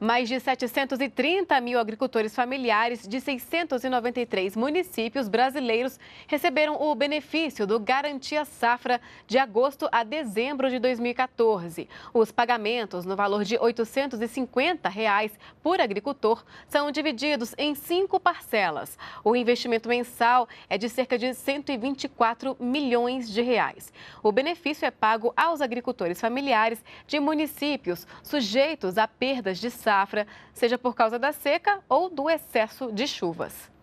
Mais de 730 mil agricultores familiares de 693 municípios brasileiros receberam o benefício do Garantia Safra de agosto a dezembro de 2014. Os pagamentos, no valor de R$ 850 reais por agricultor, são divididos em cinco parcelas. O investimento mensal é de cerca de 124 milhões de reais. O benefício é pago aos agricultores familiares de municípios sujeitos a perdas de safra safra, seja por causa da seca ou do excesso de chuvas.